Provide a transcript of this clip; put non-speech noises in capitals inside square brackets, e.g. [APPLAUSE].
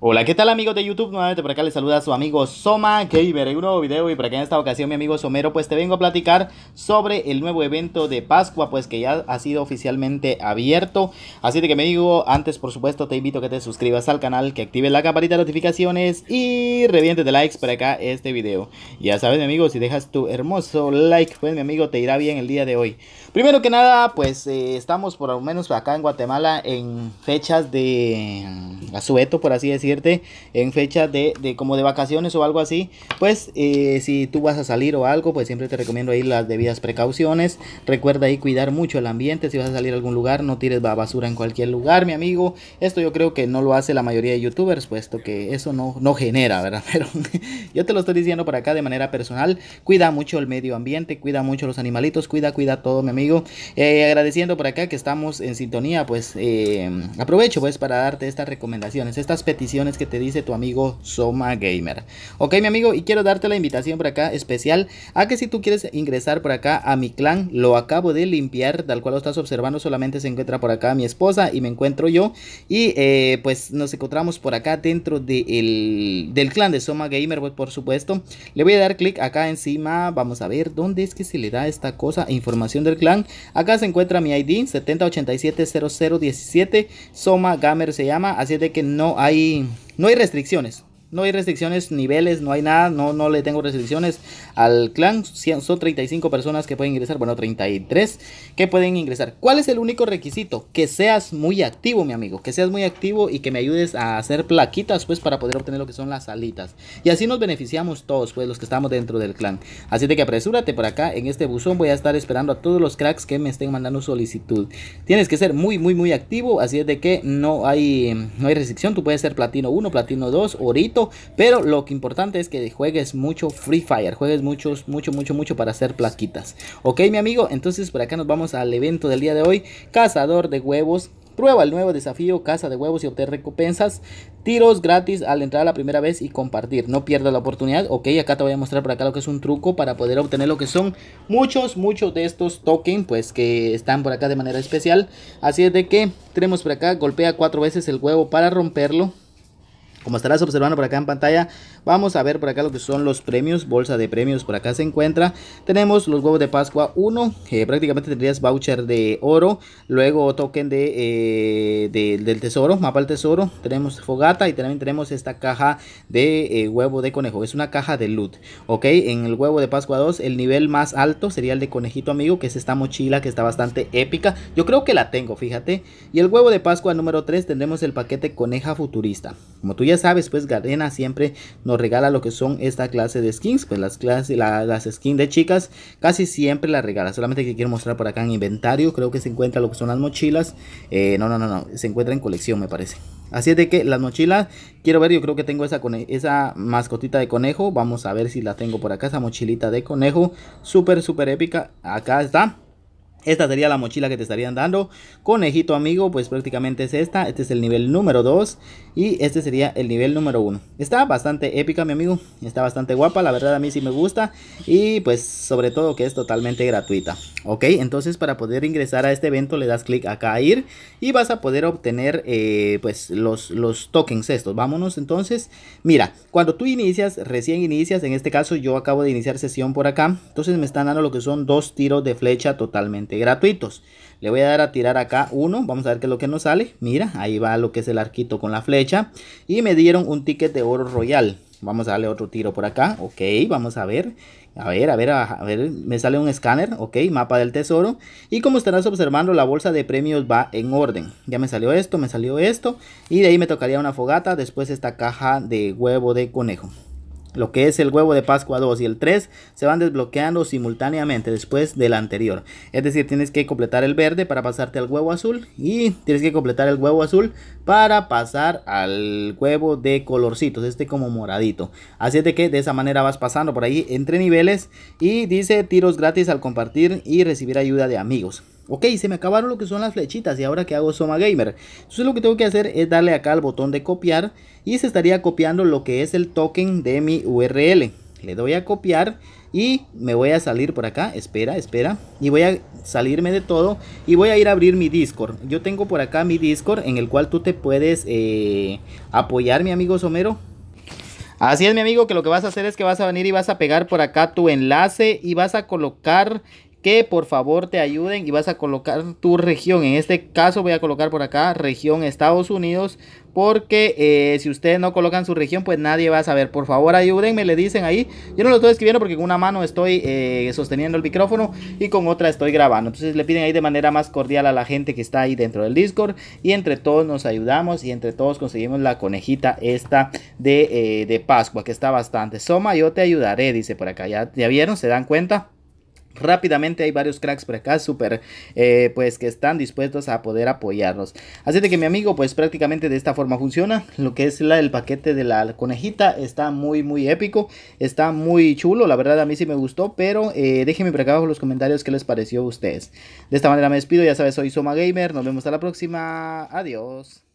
Hola, ¿qué tal amigos de YouTube? Nuevamente por acá les saluda a su amigo Soma Gamer en un nuevo video y por acá en esta ocasión mi amigo Somero pues te vengo a platicar sobre el nuevo evento de Pascua pues que ya ha sido oficialmente abierto así de que me digo, antes por supuesto te invito a que te suscribas al canal, que actives la campanita de notificaciones y revientes de likes para acá este video, ya sabes mi amigo si dejas tu hermoso like pues mi amigo te irá bien el día de hoy, primero que nada pues eh, estamos por lo menos acá en Guatemala en fechas de mm, asueto por así decirlo en fecha de, como de vacaciones o algo así, pues eh, si tú vas a salir o algo, pues siempre te recomiendo ahí las debidas precauciones. Recuerda ahí cuidar mucho el ambiente. Si vas a salir a algún lugar, no tires basura en cualquier lugar, mi amigo. Esto yo creo que no lo hace la mayoría de youtubers, puesto que eso no, no genera, ¿verdad? [LAUGHS] Pero yo te lo estoy diciendo por acá de manera personal. Cuida mucho el medio ambiente, cuida mucho los animalitos, cuida, cuida todo, mi amigo. Eh, agradeciendo por acá que estamos en sintonía, pues eh, aprovecho pues para darte estas recomendaciones, estas peticiones que te dice tu amigo Soma Gamer. Ok, mi amigo, y quiero darte la invitación por acá especial a que si tú quieres ingresar por acá a mi clan, lo acabo de limpiar, tal cual lo estás observando, solamente se encuentra por acá mi esposa y me encuentro yo. Y eh, pues nos encontramos por acá dentro de el, del clan de Soma Gamer, pues, por supuesto. Le voy a dar clic acá encima, vamos a ver dónde es que se le da esta cosa, información del clan. Acá se encuentra mi ID 70870017, Soma Gamer se llama, así de que no hay no hay restricciones. No hay restricciones, niveles, no hay nada, no, no le tengo restricciones al clan. Son 35 personas que pueden ingresar, bueno, 33 que pueden ingresar. ¿Cuál es el único requisito? Que seas muy activo, mi amigo, que seas muy activo y que me ayudes a hacer plaquitas, pues, para poder obtener lo que son las alitas. Y así nos beneficiamos todos, pues, los que estamos dentro del clan. Así de que apresúrate por acá, en este buzón voy a estar esperando a todos los cracks que me estén mandando solicitud. Tienes que ser muy, muy, muy activo, así es de que no hay, no hay restricción. Tú puedes ser platino 1, platino 2, orito pero lo que importante es que juegues mucho Free Fire. Juegues mucho, mucho, mucho, mucho para hacer plaquitas. Ok, mi amigo. Entonces por acá nos vamos al evento del día de hoy. Cazador de huevos. Prueba el nuevo desafío, Caza de huevos y obtén recompensas, tiros gratis al entrar la primera vez y compartir. No pierdas la oportunidad. Ok, acá te voy a mostrar por acá lo que es un truco para poder obtener lo que son muchos, muchos de estos tokens, pues que están por acá de manera especial. Así es de que tenemos por acá, golpea cuatro veces el huevo para romperlo. Como estarás observando por acá en pantalla, vamos a ver por acá lo que son los premios, bolsa de premios, por acá se encuentra. Tenemos los huevos de Pascua 1, que prácticamente tendrías voucher de oro, luego token eh, de, del tesoro, mapa del tesoro, tenemos fogata y también tenemos esta caja de eh, huevo de conejo, es una caja de loot, ok. En el huevo de Pascua 2, el nivel más alto sería el de conejito amigo, que es esta mochila que está bastante épica, yo creo que la tengo, fíjate. Y el huevo de Pascua número 3 tendremos el paquete coneja futurista, como tú ya sabes, pues Gardena siempre nos regala lo que son esta clase de skins. Pues las, clases, la, las skins de chicas casi siempre las regala. Solamente que quiero mostrar por acá en inventario. Creo que se encuentra lo que son las mochilas. Eh, no, no, no, no. Se encuentra en colección, me parece. Así es de que las mochilas, quiero ver, yo creo que tengo esa, esa mascotita de conejo. Vamos a ver si la tengo por acá, esa mochilita de conejo. Súper, súper épica. Acá está. Esta sería la mochila que te estarían dando. Conejito amigo, pues prácticamente es esta. Este es el nivel número 2 y este sería el nivel número 1. Está bastante épica, mi amigo. Está bastante guapa, la verdad a mí sí me gusta. Y pues sobre todo que es totalmente gratuita. Ok, entonces para poder ingresar a este evento le das clic acá a ir y vas a poder obtener eh, pues los, los tokens estos. Vámonos entonces. Mira, cuando tú inicias, recién inicias, en este caso yo acabo de iniciar sesión por acá. Entonces me están dando lo que son dos tiros de flecha totalmente gratuitos. Le voy a dar a tirar acá uno. Vamos a ver qué es lo que nos sale. Mira, ahí va lo que es el arquito con la flecha. Y me dieron un ticket de oro royal. Vamos a darle otro tiro por acá. Ok, vamos a ver. A ver, a ver, a ver. Me sale un escáner. Ok, mapa del tesoro. Y como estarás observando, la bolsa de premios va en orden. Ya me salió esto, me salió esto. Y de ahí me tocaría una fogata. Después esta caja de huevo de conejo lo que es el huevo de Pascua 2 y el 3 se van desbloqueando simultáneamente después del anterior. Es decir, tienes que completar el verde para pasarte al huevo azul y tienes que completar el huevo azul para pasar al huevo de colorcitos, este como moradito. Así es de que de esa manera vas pasando por ahí entre niveles y dice tiros gratis al compartir y recibir ayuda de amigos. Ok, se me acabaron lo que son las flechitas y ahora que hago Soma Gamer. Entonces lo que tengo que hacer es darle acá al botón de copiar y se estaría copiando lo que es el token de mi URL. Le doy a copiar y me voy a salir por acá, espera, espera, y voy a salirme de todo y voy a ir a abrir mi Discord. Yo tengo por acá mi Discord en el cual tú te puedes eh, apoyar, mi amigo Somero. Así es, mi amigo, que lo que vas a hacer es que vas a venir y vas a pegar por acá tu enlace y vas a colocar por favor te ayuden y vas a colocar tu región. En este caso voy a colocar por acá región Estados Unidos porque eh, si ustedes no colocan su región pues nadie va a saber. Por favor ayúdenme, le dicen ahí. Yo no lo estoy escribiendo porque con una mano estoy eh, sosteniendo el micrófono y con otra estoy grabando. Entonces le piden ahí de manera más cordial a la gente que está ahí dentro del Discord y entre todos nos ayudamos y entre todos conseguimos la conejita esta de, eh, de Pascua que está bastante. Soma, yo te ayudaré, dice por acá. ¿Ya, ya vieron? ¿Se dan cuenta? rápidamente hay varios cracks por acá, súper, eh, pues que están dispuestos a poder apoyarnos. Así de que mi amigo, pues prácticamente de esta forma funciona. Lo que es el paquete de la conejita está muy, muy épico, está muy chulo. La verdad a mí sí me gustó, pero eh, déjenme por acá abajo los comentarios qué les pareció a ustedes. De esta manera me despido, ya sabes, soy Soma Gamer, nos vemos a la próxima, adiós.